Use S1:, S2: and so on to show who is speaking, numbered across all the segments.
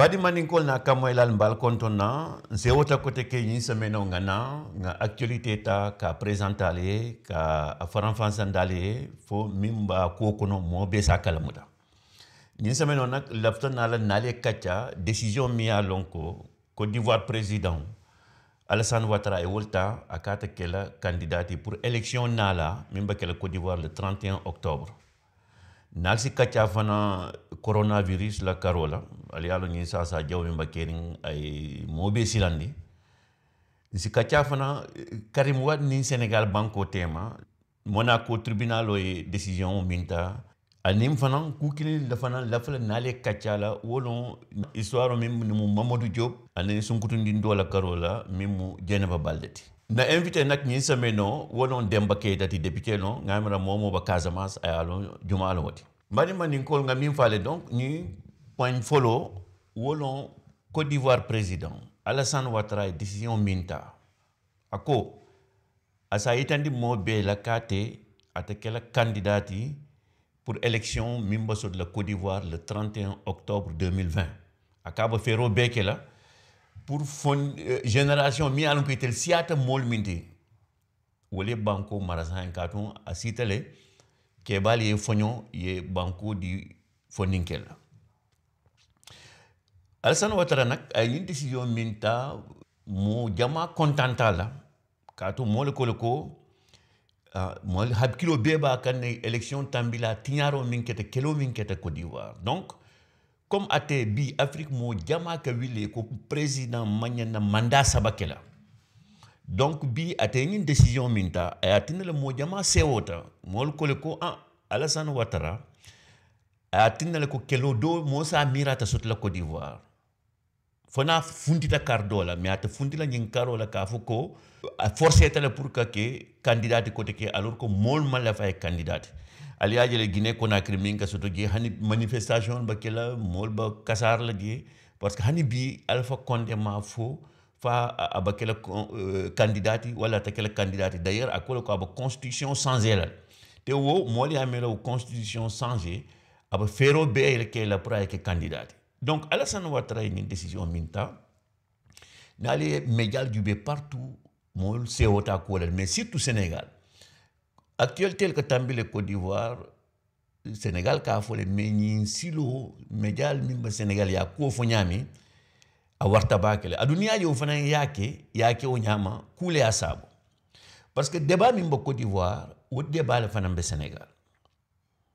S1: badimani kol na kamo ilal mbal konton na nse wota kote ke yin semaine nga na nga actualité ta ka présentale ka afaran fansandale fo mimba ko kono mo be sakala muda yin semaine nak lafta na la nale kacha décision mi a lonko Côte d'Ivoire président Alassane Ouattara e wolta akata kela candidati pour élection nala mimba kela Côte d'Ivoire le 31 octobre naal si coronavirus la karo la ali ye a loŋ ñiŋ saasa ba keriŋ a ye moo silandi si kacca fana karim wad niŋ sénégal banko tema monaco tribunalo ye décision miŋ ta aniŋ fanaŋ ku kiliŋ la fanaŋ lafa la naal ye kacca la wo loŋ histoire miŋ mu mamadou diop aniŋ sunkutundindoo la karoo la miŋ mu jeneba balde ti na invité nak ñi same no wonon demba keydati député no ngamira momoba casamance ayalo juma ala wati mbaɗi ma nin kol ngam min faale donc ñi point follow wolon côte d'ivoire président alassane watara décision minta ako asa yitandi mo be la kate ata kela candidat yi pour élection min de sod la côte d'ivoire le 31 octobre 2020 akaba féro be la pour fon euh, génération mi alon ko tel siata mol minti wole banco marasan en katon asitale ke bali ye fonyo ye banko di foninkel alsan watara nak ay yin decision minta mo jama contanta la kato mol ko ko Uh, ah, mo hab kilo beba kan election tambila tiñaro minkete kete kelo min kete Côte donc comme ate bi afrique mo jama ka wille ko président mañana mandat sabake la donc bi ate ñin décision minta aya tinna le mo jama sewota mool ah, le ko an alassane ouattara aya tinna le ko kelo do mo sa mirata sot la côte d'ivoire fona funtita kar do la mais ata funtila ngin caro la ka fo forcer a ta la pour que candidat de côté que alors que mol mal la fay candidat ali le guinée conakry min ka soto jee hani manifestation ba kela mool ba kasar la jee parce que hani bi alpha condé ma fo fa aba kela candidat wala ta kela candidat d'ailleurs akolo ko aba constitution changé la te wo mol ya mela constitution changé e, aba fero be ele kela pra ke candidat donc alassane ouattara une décision minta n'allez médial du partout mool sewota ko mais surtout sénégal actualité tel que le côte d'ivoire sénégal ka fole mais ñin silo médial mimba sénégal ya ko fo ñami a warta bakele a yo fana yake yake o ñama kule asabu parce que débat mimba côte d'ivoire wo débat le fana be sénégal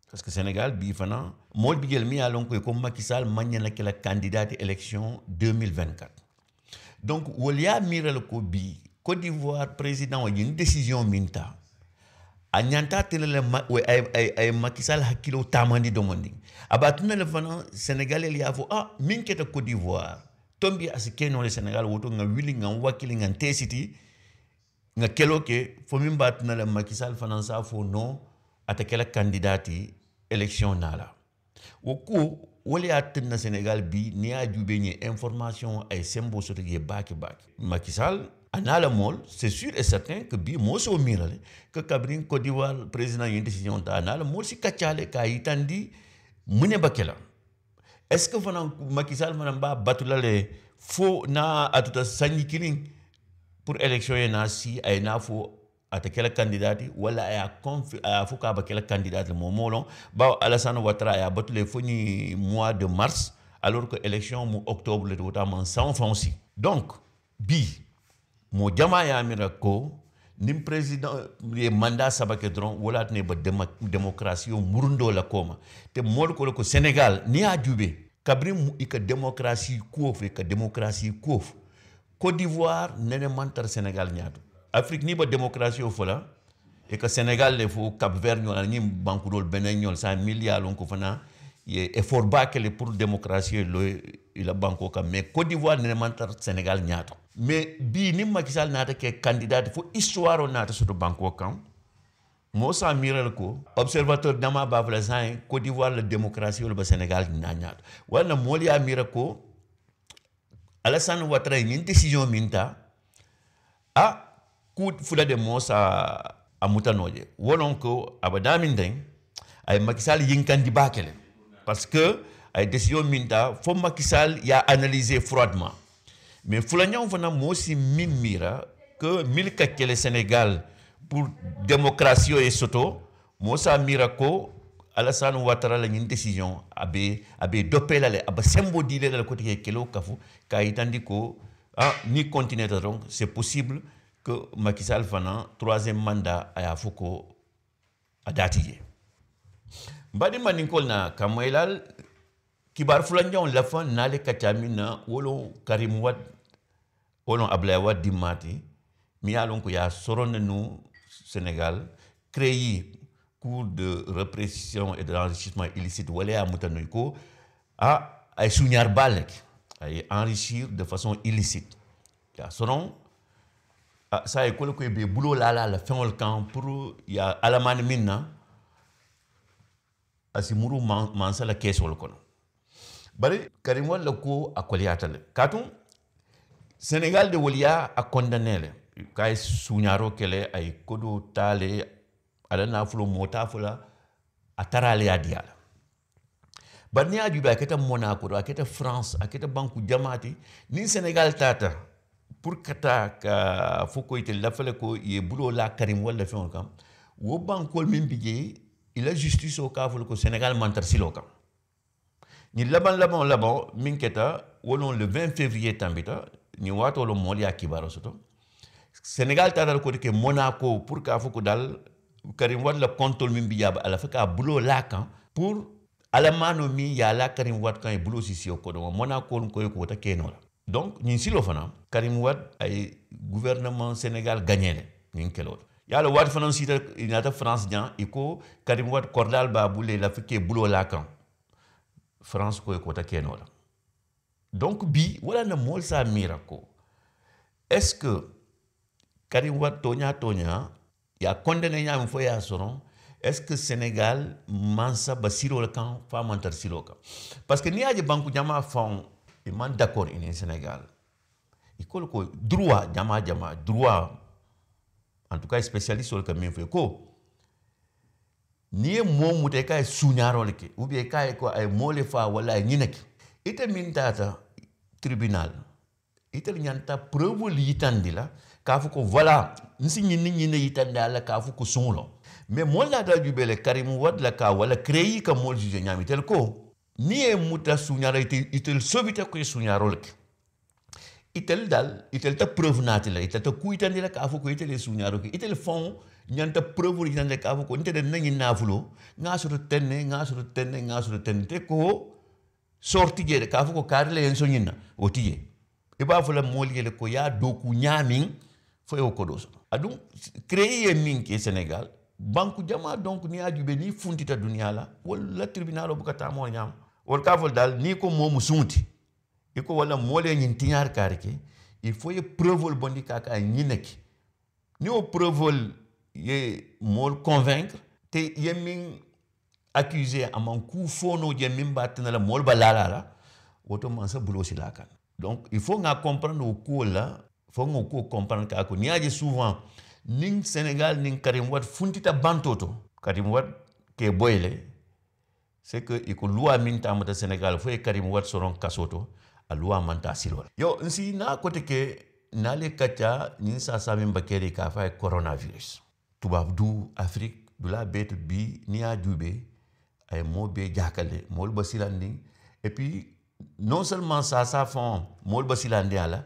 S1: parce que sénégal bi fana mol bi gel mi ya lon koy comme Macky Sall magnana la candidat élection 2024 donc wol ya mirel ko bi côte d'ivoire président o une décision minta a ñanta tele le ay makisal hakkilo tamandi domondi aba tuna le fana sénégalel ya fo ah min keta côte d'ivoire tombi asi non le sénégal woto nga wili nga wakili nga tesiti nga kelo ke fo min ba tuna le makisal fana sa fo non, ata kela candidati élection nala wo ko wole ya tinna sénégal bi ni a jube ñe information eh, ay sembo soto ye baki baki makisal anaala mool c'est sûr et certain que bi moosoo mirale que kabrin Côte d'Ivoire président yen décision ta anaala si katchale ka itandi mune bakela est ce que fana makissal Sall ba mba batulale fo na atuta sanji kilin pour élection yena si ay na fo ata kela candidati wala aya confi aya fo ka candidat kela candidate le momo lon baw Alassane Ouattara aya batule fo ni mois de mars alors que élection mu octobre le wota man sans fonsi donc bi moo jamaa mo yamira ko niŋ président ye mandat sabake dron wala tene ba démocratie o murundo la kooma te mol ko ko sénégal ye a i ka kabrim kuo démocratie i ka kuo kuof côte d'ivoire nene mantar sénégal ñaatu afrique ni ba démocratie fo la i e ka sénégal le fo cap vert ñol ni banku dol benen ñol sa milliard lon ko fana ye effort ba kele pour démocratie lo ila banko ka mais Côte d'Ivoire ne mantar Sénégal ñaato mais bi ni Macky Sall naata ke candidat fo histoire o naata soto banko kam mo sa miral ko observateur dama ba fla sain Côte d'Ivoire la démocratie lo Sénégal na ñaato wala mo ya miral ko Alassane Ouattara ni décision minta a ku fula de mo sa amutanoje wonon ko abadamin den ay Macky Sall yinkandi ba kele parce que la décision minta faut Macky Sall a analysé froidement mais fulañaw fana mo aussi mimira que que le Sénégal pour démocratie et soto mo sa mira ko Alassane Ouattara la une décision à doper doper la le symboliser sembo dile la côté de kelo kafu ka a ko ah, ni continuer donc c'est possible que Macky Sall un troisième mandat à foko adati mbadi maninkol na kamoylal kibar fulanjaŋo lafa naale kaca min na wolo karim wad wolo ablay wad dimmati mi ko ya soronne nu sénégal créyi cours de répression et de l'enrichissement illicite wala ye a a ay suñar balek ay enrichir de façon illicite e La a soron sa ye kole koye be buloo laala la feŋol kaŋ pour na asimuru mansa la kesol kono bari karim walla ko a koliyata le katum senegal de woliya a condamné kay suñaro kele ay kodo tale ala nafulo mota fula a tarale bari ni a jube keta monaco do keta france a keta banku jamati ni senegal tata pour ka taa ka fo ko ite lafale ko ye bulo la karim walla feŋo kam wo bankol min bi jee Il a justice cas où le sénégal mantar silo kam ni laban laban laban minketa, keta wolon le 20 février tambita ni wato lo mol ya soto sénégal tatal ko que monaco pour ka ko dal karim wad la contrôle min biyaba ala faka bulo lakan pour alamano mi ya la karim wad kan boulo sisi ko do monaco ko ko ta kenola donc ni silo fana karim wad ay gouvernement sénégal gagné ni kelo yaala waati si siita ñaata france jaŋ i ko karim wat kordal baa bulu la fi ke buloo laa kaŋ france ko ye kota keenoo la donc bi wala na moolu se a miira ko est ce que karim wat tooñaa tooñaa ye a condamné ñaami fo ye soron est ce que sénégal mansa ba siroo le kaŋ faa mantar siroo parce que ni ye je banku jamaa faŋo i maŋ d' accord ini sénégal i le ko droit jamaa jamaa droit en tout cas spécialiste wol ka min fo ko ni ye moo muta i ka ye suñaaro ou bien i ka ye ko a ye moo le faa walla a ye ñina ke ite min taata tribunal ite le ñanta preuve le yitandi la k'a fo ko voilà nsi ñinni ñinne yitandi a la k'a fo ko suŋo lo mais moolu naata jube le karimu wadi la ka walla créé ka moolu juge tel ko ni ye muta suñaaro ite ite le sobita ko ye suñaaro le ke itel dal itel ta preuve la itel ta kuitandila kafo ko itel e sunyaro ko itel fon nyanta preuve ni nande kafo ko nte nanyi nafulo nga soto tenne nga soto tenne nga soto tenne te ko sorti jere kafo ko karle en sonyina otiye e ba fula moliyele ko ya doku nyamin fo e ko doso adum créer min ke senegal banku jama donc ni ajube ni funtita dunia la wala tribunal obukata mo nyam wol kafol dal ni ko momu sunti iko wala moolu ye ñiŋ tiñaari kaari ke il faut ye preuveolu bondi ka ka ñiŋ ne ke niŋ wo preuveolu ye moolu convaincre te ye miŋ accusé a maŋ kuu foonoo je miŋ be a tena la moolu be laala la woto mansa sa buloo sila a kaŋ donc il faut ŋa comprendre wo kuolu la fo ŋa wo kuo comprendre ka ko niŋ ye a je souvent niŋ senegal niŋ karim wat funtita banto to karim wat ke boyi le c'est que i ko luwa miŋ taamata sénégal fo ye karim wat soron kasoo to aluwa manta silol yo nsi na kote ke nale kacha nin sasa min bakeri ka fa coronavirus tubab du afrique dula betu bi ni a dube ay mo be jakale mol basilandi et puis non seulement ça ça font mol basilandi ala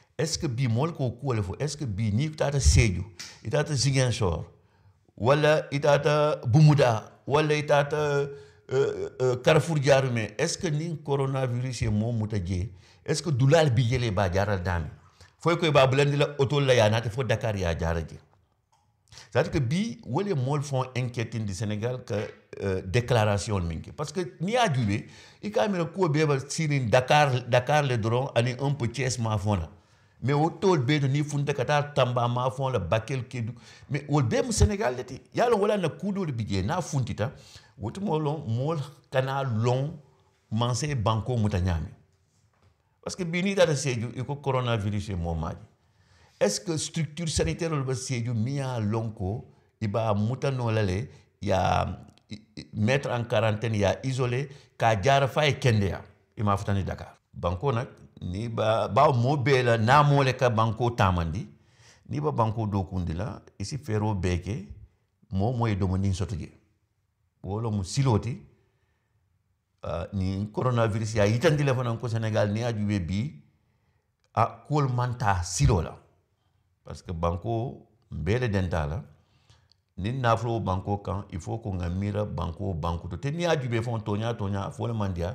S1: est ce que bimol mool ko kuwale fo est ce que bii ni itaata itata itaata Ziguinchor wala itata Bumuda wala euh, euh, Carrefour Diarume est ce que ni coronavirus est moo muta est ce que doulal bi jele ba jaral dami foy koy ba bulandi la otol la yanate fo Dakar ya jara je c'est-à-dire que bi wale mol fon inquiétine du Sénégal que euh, déclaration mingi parce que ni a jube i ka ko kuwo beba sirin Dakar Dakar le drone, ani un peu ties ma fona mais au taux be to ni funta kata tamba ma la bakel kedu mais o be mu senegal ya lon wala na kudo de bije na funtita wotu mo mol canal long manse banko mutanyami parce que bini tata seju iko coronavirus e mo maji est ce que structure sanitaire le seju miya lonko iba mutano lale ya mettre en quarantaine ya isolé ka jara fay e kende ya ima futani dakar banco nak ni ba bawo mo bee la naamo le ka banko tamandi ni ba banko dokundi la isi feero bee ke moo moye domondin soto je wo lomu siloo ti uh, ah, ni coronavirus ya yitandi le fanan ko sénégal ni a juɓe bi a kuwol manta siloo la parce que banko mbee le denta la ni nafuloo banko kan il faut ko nga mira banko bankuto te ni a juɓe faŋo tooñaa tooñaa a fo le mandiya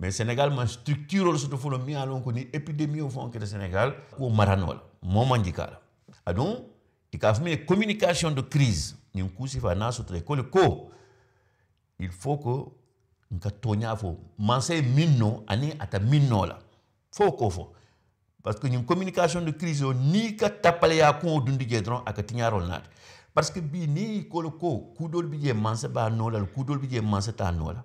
S1: mais sénégal ma structurol soto folo miyalon ko ni épidémie que le sénégal ko maranola momandikala ah aɗum i ka fo une communication de crise ñin kusifa na soto école ko il faut que nka toña fo manse min ani ata minno là. la faut ko fo parce que ñin communication de crise ni ka tapaleya ya dundi je doron a ka tiñarol parce que bi ni kolo ko kudol bi je manse ba no la kudol bi je manse ta no là.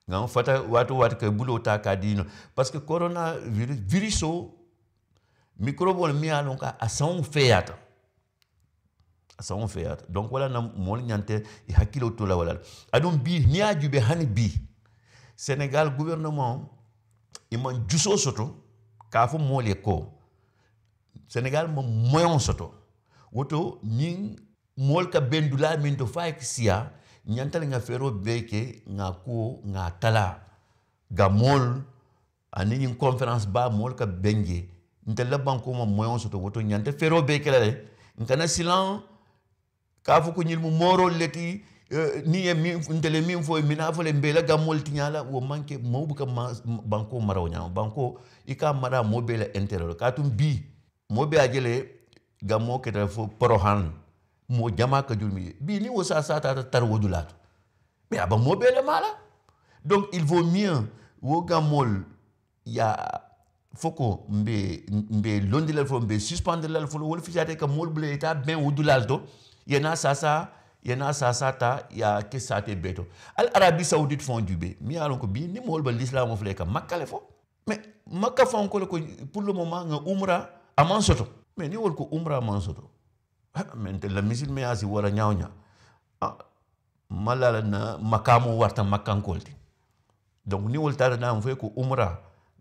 S1: non fata watu wat ke bulo ta kadino parce que corona virus viruso microbe on miya lon ka asan feyata asan feyata donc wala na mol nyante i hakilo to la wala adon bi ni a jube hani bi senegal gouvernement iman juso soto ka fo mole ko senegal mo moyon soto woto ning mol ka bendula min to fa siya ah. ñantali nga feeroo bee ke ŋa kuo ŋa tala ga moolu ani ñiŋ conférence baa moolu ka beŋ je nte la bankoo ma moyŋo soto woto ñanta feeroo bee ke la le nkana silaŋ ka fo ko ñilmu mooroolu le ti eh, niŋ ye nte le miŋ fo ye fo le mbee la gammoolu tiñaa la wo maŋ ke moo buka bankoo mara ñaama bankoo i ka mara moo bee la intérêt lo kaatu bii moo bee a je le gammoo keta fo porohan mo jama ka julmi bini wo sa sa ta tar wodulato mais aba ah mo bele mala donc il vaut mieux wo gamol ya foko mbe mbe londi la fo mbe suspendre la fo wol fijate ka mol bele ta ben yena sa sa yena sa sa ta ya ke sa te beto al arabie saoudite du dubé mi alon ko bi ni mol ba l'islam of le ka makale fo mais makka fon ko pour le moment nga umra amansoto mais ni wol ko umra amansoto mintilla misilmeya si wala ñawña malala na makamo warta makkankolti donc ni wol tata naam foy ko umra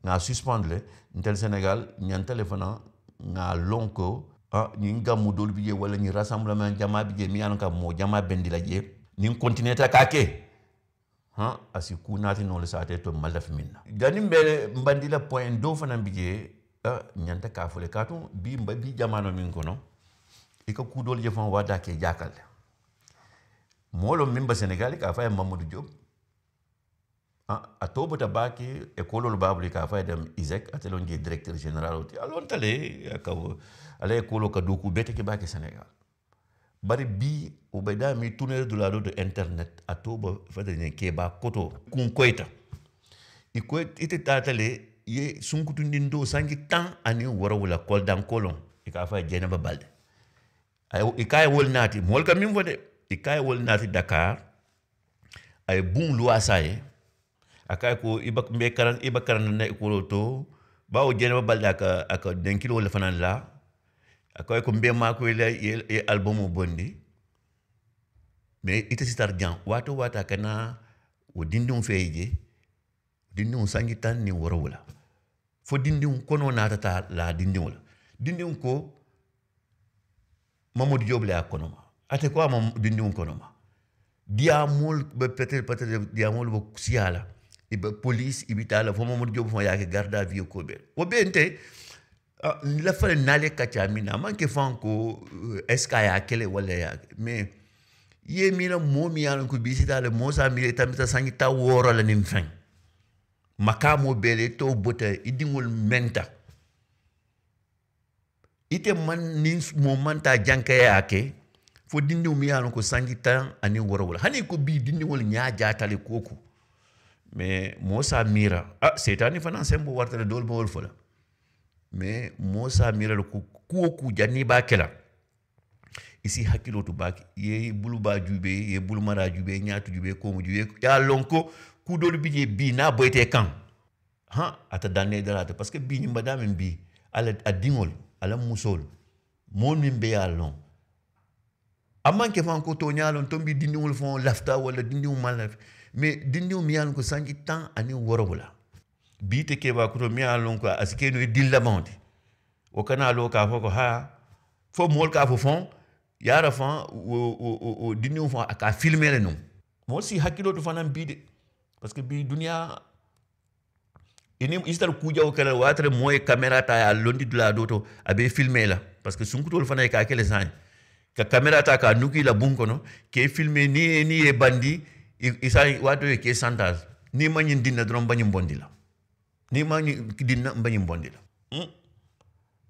S1: nga suspendre le ntel sénégal ñantale fana nga lonko ah ñin gammu dol bi je wala ñi rassemblement jama bi je mi an ka mo jama bendi la je nin continuer ta ka ha asi ku nati no le saate to malaf minna danim be mbandila point do fana bi je ah ñanta ka fule katum bi mba bi jamano min ko non i ka kuu doolu je faŋ waata ke jaakal le moo loŋ miŋ ba senegali ka a fo a ye mamadou diop ah, a to bota baake écololu baa bulu ka a fo ye dam isec ate loŋ je directeur général ti a lonta le ka ala écolo ka dooku bee te ke senegal bari bii wo be daa miŋ tourner dulaa do to internet a to fata ñiŋ keebaa koto kuŋ koyita i ko ite taata le ye sunkutundin doo tan aniŋ woro wula koldankoloŋ i ka a fo a ye jeenaba balde i ka ye wol naati moolu ka miŋ fo de i ka ye wol naati dakar a ye buŋ luwaasa ye a ka ye ko i be karan i be karan na ekolo to bawo jeneba balde aka aka denkiloo le fanaŋ la a ka ye ko mbe maakoyi la ye, ye albumo bondi mais ite sitar jaŋ waato waati a kana wo dindiŋo fee je dindiŋo sanji taŋ niŋ worowo la fo dindiŋo konoo naatata la dindiŋo la dindiŋo ko mamadou diob le a konoma ate ko ama dindiŋo konoma diyamol be peut-être peut-être diyamol be siyala ibe police ibi fo mamadou diob fama yake garde à vie ko be wo be nte ah, la fale nale kacha mina manke fanko est euh, ce ya kele wala ya mais ye mina momi yalan ko bisi tala mosa mi tamita sangi ta la nim fen makamo bele to bota idingol menta ite man ni mo manta jankaya ake fo dindiŋo miŋ ye a loŋ ko sanji taŋ aniŋ worowo la hani ko bii dindiŋolu ñaa jaatale kuo ko mais moo se a miira a seetaani fanaŋ sembo warta le doolu be wolu fo la mais moo ko kuo kuu janniŋ i be a to baake ye bulubaa juubee i ye bulumaraa juubee i ye ñaatu juubee koomu juubee ye a loŋ ko kuu bi jee bii niŋ a boyita i ata danne dala parce que bii ñiŋ badaa meŋ bii a la ala musol mool min be ye a loŋ a ke faŋ ko tooñaa loŋ toŋ bi dindiŋolu faŋo lafita walla dindiŋo maŋ lafi mais dindiŋo miŋ ye a ko sanji taŋ aniŋ worowo la bii te keebaa koto miŋ ye ko a si kee noo ye kana loo ka a fo fo moolu ka a fo faŋ ye a ra faŋ dindiŋo faŋ a ka a filimee le nuŋ moolu si hakkiloo to fanaŋ bii de parce que bii duniyaa ini isital kujaw kala watre moy camera ta ya londi dula doto abe filmer la parce que sunkutol fana ka kele san ka camera ta ka nuki la bunko no ke filmé ni ni e bandi isa wato ke santage ni manyin dinna dron bondi la ni manyi dinna banyim bondi la hmm?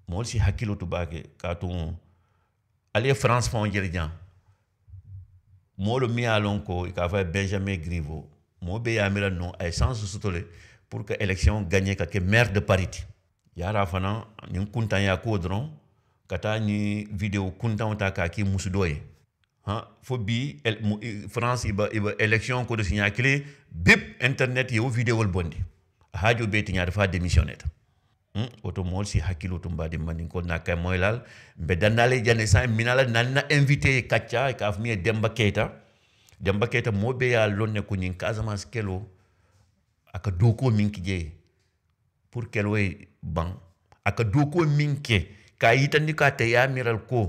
S1: mol si hakilo to bake ka to ale france fon jerjan molo mi alon ka fa benjamin grivo mo be ya mira non ay sans pour que élection gagne quelque maire de pariti y fana ñin kuntan ya ko kata ni vidéo kuntan ta ka ki ha fobi el, mu, france iba iba élection ko do signa clé bip internet yo vidéo le bondi hajo be tinya da fa démissionner hmm? auto mol si hakilo tumba de manin ko na kay lal be dandale jane sa minala nana invité kacha e ka afmi demba keita demba keita mo be ya lonne ko ñin casamance kelo a ka doko min ki je pour kel way a ka doko min ke ka yitandi ka te ya miral ko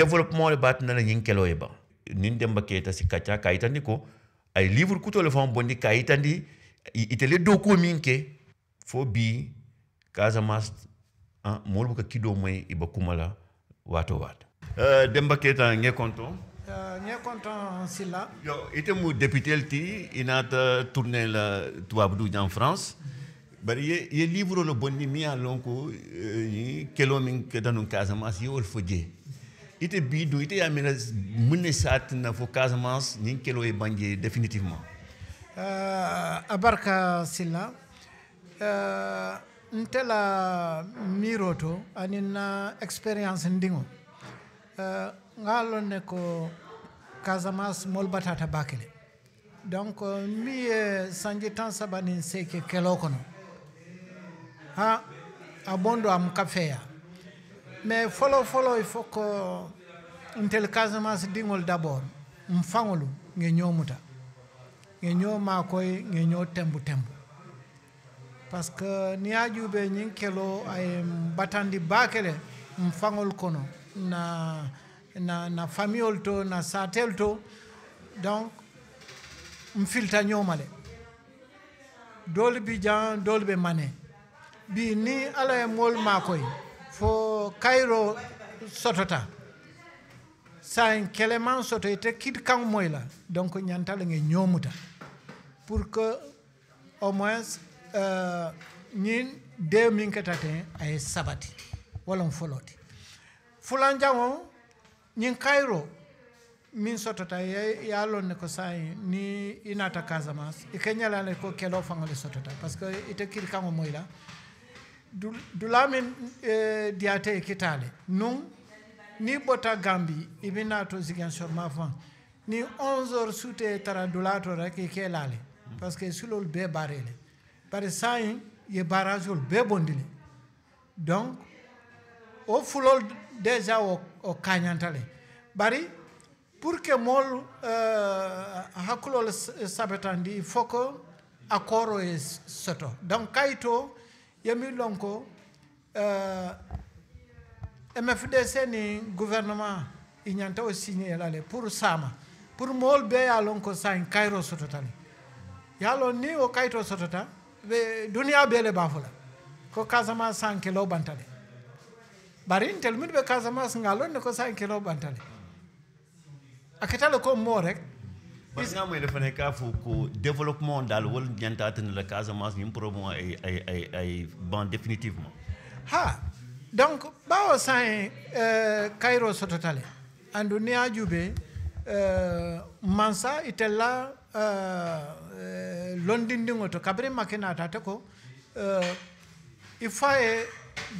S1: développement le bat na la nyin kelo e ban nin demba ke ta sikacha ka yitandi ko ay livre kuto le fon bondi ka yitandi itele doko min ke fo bi kasamas molu ka kido moy iba kumala wato wat uh, demba keta nge konto
S2: content euh, silla
S1: yo ite mu député ti inata tourner la en France y ye ye livre le bonni mi a lonko ni euh, kelo min ke danu yo Il ite bi do ite sat na fo ni définitivement
S2: euh abarka euh miroto anina ndingo casamance mol batata bakele donc mi ye sanji tan saba nin seke kelo kono ha a bondo am kafeya mais folo folo il faut que ntel casamance dingol d'abord m faŋolu nge ñoomuta nge ñoo maakoy ŋe ñoo tembu tembu parce que niŋ ye juubee ñiŋ keloo batandi bakele le kono na na, na famille to na satel to donc m filta ñooma le bi jan doolu be mane bi ni ala ye moolu maakoy e, fo kayro sotota sayin keleman soto ite e kid kaŋ moy la donc ñanta la nge ñoomuta pour que au moins euh, ñin de min keta ten a ye sabati walla n foloo fulanjaŋo nyin kayro min sotota ye a lon ne ko sai ni inata naata e i ko kelo faŋo le sotota parce que ite kiri kaŋo moy la dula min eh, diate e kitale nun ni bota gambi ibina to zigan sur ma fan ni 11 heures soute tara dula to rek e kelale laale parce que sulol bee be barele par sai ye barageol be bondi le donc au fulol déjà o, o kañantale bari pour que mool euh, hakkulol eh, sabetandi il faut que accord o e soto donc kayito yemi lon ko euh, mfdc ni gouvernement i ñanta o signé lale pour sama pour mool be ya lon ko sañ kayro sototale ya lon ni o kayito sotota ɓe duniya bele bafula ko kasama san kilo bantale bari in tel min ɓe casamance ngalo ne ko sa kilo ɓantale akitale ko mo rek
S1: bas que moy dafa ka fu ko développement daal wala ñantaatane la casamance ñum promo ay ay ay ay ban définitivement
S2: ha donc ɓawo sae eh, kayro sototale andu niya euh mansa itella eh, eh, londindiŋo to kabri makena natate ko il faut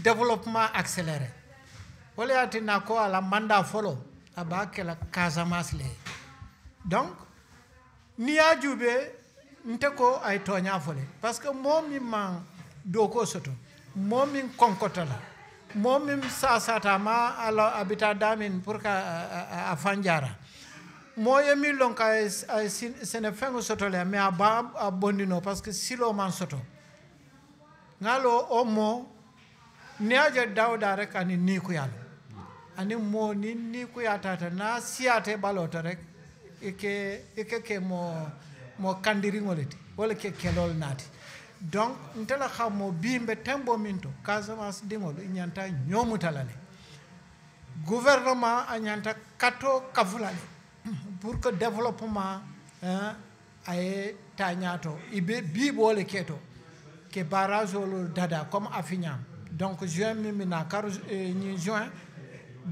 S2: développement accéléré wo le ye tinna ko a la manda folo aba ke la le donc niŋ ye a juube nte ko a ye tooñaa fo le parce que moo miŋ maŋ dookoo soto moo miŋ konkota la moo miŋ saasaata ma ala abita a pour que a fanjaara moo ye ka e, e sene feŋo soto le mais a ba a bondinoo parce que siloo maŋ soto ngalo omo ni moo niŋ ye a je dawudaa rek ani niikuyaa ani mo ni ku yatata na siyata balota rek ike ike ke mo mo kandiriŋole ti wala ke kelol naati donc ntela xam mo biimbe tembo min to casamance diŋolu i ñanta ñoomutala gouvernement a ñanta kato kavulale pour que développement hein, aye tañato ibe biiɓoole keto ke barage olu dada comme afiñam donc juin mimina kar eh, ni juin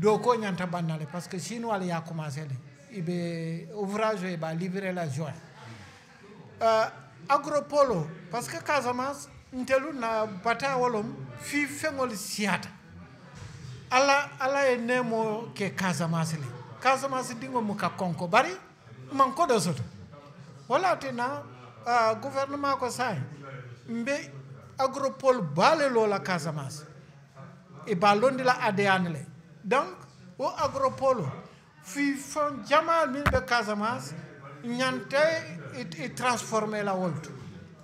S2: doko ñanta bannale parce que chinois le ya commencé le eh ibe ouvrage e eh ba livrer la joie euh, agropolo parce que casamance ntelu na bata wolom fi fengol siyata ala ala ye nemo ke casamance le casamance dingo mu ka konko bari man ko soto wala tena uh, gouvernement ko sai mbe agropole baale loola casamance e eh ba londi la adeyane le donc Agropolo, agropolo fii jama min de casamance ñante e transformé la woltu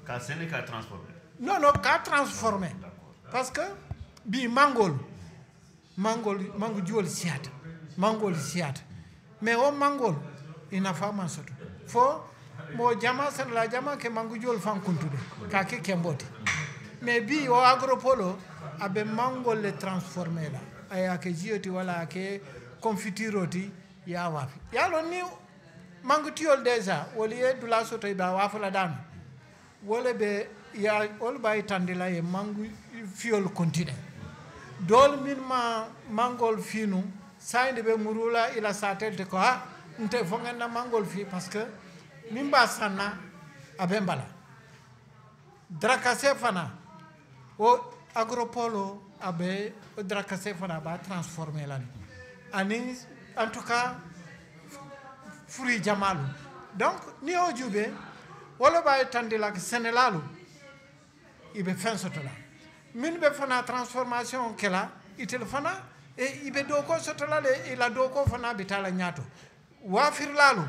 S1: ka qu'à transformé
S2: non non ka transformé Parce que mangol, mangol, mangol, mangol, mangol mangol, mangol mais il i mangé. fo mo jama la jama ke mangol, ka mais bi au Agropolo, mangol mangol le transformé la ayake jiyoti wala ake confiture ti ya ya yalo ni mangutiyol déjà wolu ye dula soto ba wafula dami wole be ya wolu bay tandila ye mangu fiyol continue dol min ma mangol finu sayde be murula ila satelte ko ha ah, nte fongenna mangol fi parce que min ba sanna abe mbala drakase fana o agropole o abe Drakase Fonaba transforme l'année. Ani, en tout cas, Furi Jamalu. Donc, ni au Djoubé, wala baye tandi lak senelalu ibe fin sotola min be fana transformation kela itel fana e ibe doko sotola le ila e doko fana bitala nyato wafir lalu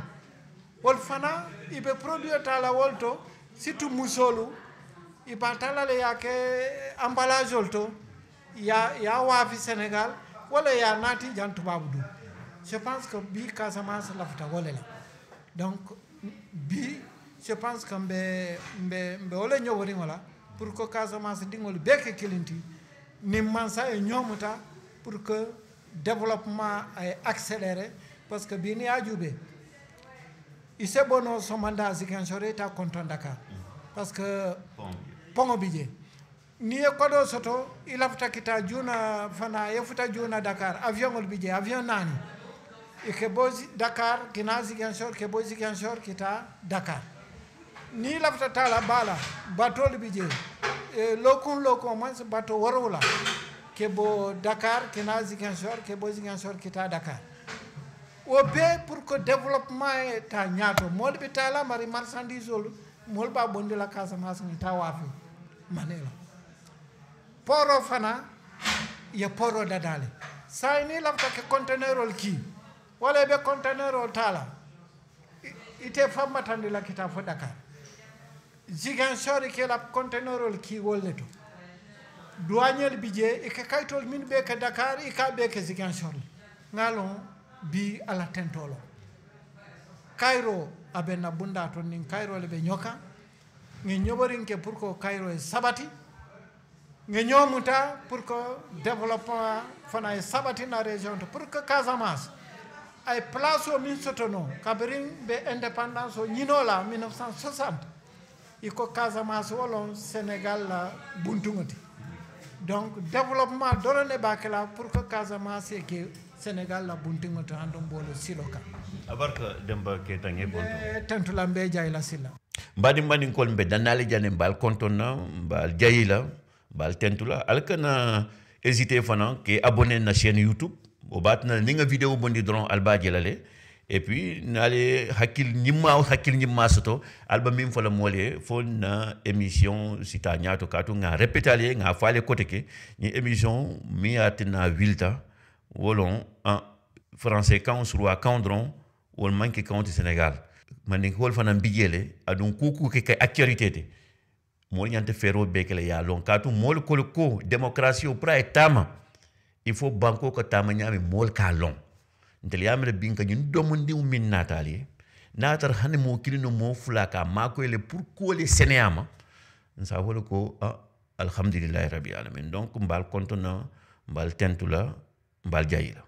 S2: wol fana ibe produit tala wolto situ musolu tala le yake emballage wolto yaa yaa waafi sénégal wala a Nati jan tubaabu du je pense que bi casamance la wole la donc bi, je pense que mbe mbe mbe wole ñoworiŋo pour que casamance diŋolu bee ke kilinti niŋ mansa e ñoomuta pour que développement ait accéléré parce que bii ni yaa juubee i se bonoo somanda sikencore ta konton dakar parce que poŋo bi ni ye kodo soto i lafta kita juna fana ye futa juna dakar avion bi je avion nani ke bo dakar kina ziguinchor ke bo ziguinchor kita dakar ni lafta tala bala batol bi je e, loku lokun man bato warula ke bo dakar kina ziguinchor ke bo ziguinchor kita dakar o be pour que développement e ta ñaato moolu bi tala mari marchandise olu moolu ba bondi la casamance ni ta waafi manela poro fana yo poro dadale say ni lafta ke conteneurol ki wala ɓe ol tala ite fammatandi kita fo dakar jigan sori ke la conteneurol ki wolle to duwañel bije ike kaytol min ɓe ke dakar ika ɓe ke jigan sorle ngalon bi ala tentolo kayro aɓe na bunda toon nin kayrole ɓe ngi min ke pour ko kayro e sabati nga ñoomuta pour que développement fana sabati na région to pour que casamance ay place o ministre non? kabarin be indépendance o ñinola 1960 iko casamance wolon sénégal la buntugoti donc développement ba ɓakela pour que casamance e que sénégal la buntigoto han ɗum ɓolo silo ka
S1: abarka demba ke tange bonto tentulam
S2: ɓe la silla
S1: mbaɗi mbaɗinkol mbe dannali jane mbal contonna mbal jayila bal tentula alkana hésiter fana ke abonné na chaîne youtube o batna nga vidéo bondi dron alba jelale et puis nale hakil nyimma hakil nimma soto alba mim fola molé fo na émission sita nyato katu nga répétale nga fale côté ke ni émission mi atina wilta wolon en français quand on surwa quand dron wol manke au sénégal ni ko fana mbigele adon kuku ke actualité moolu ñanta feeroo bee kele ye a loŋ kaatu moolu kolu ko démocratie pour a ye taama il faut banko ka taama ñaami moolu ka a loŋ ntelu ye a mira biŋ ka ñiŋ domondiŋo miŋ naata ali ye niŋ a tara hani moo kiliŋ no moo fula ka a maakoyi le pour kuwo le seneyaa ma nsa fo le ko a ah, alhamdulilahi rabi alamin donc mbaal konto na mbaal tentu la mbaal jayi la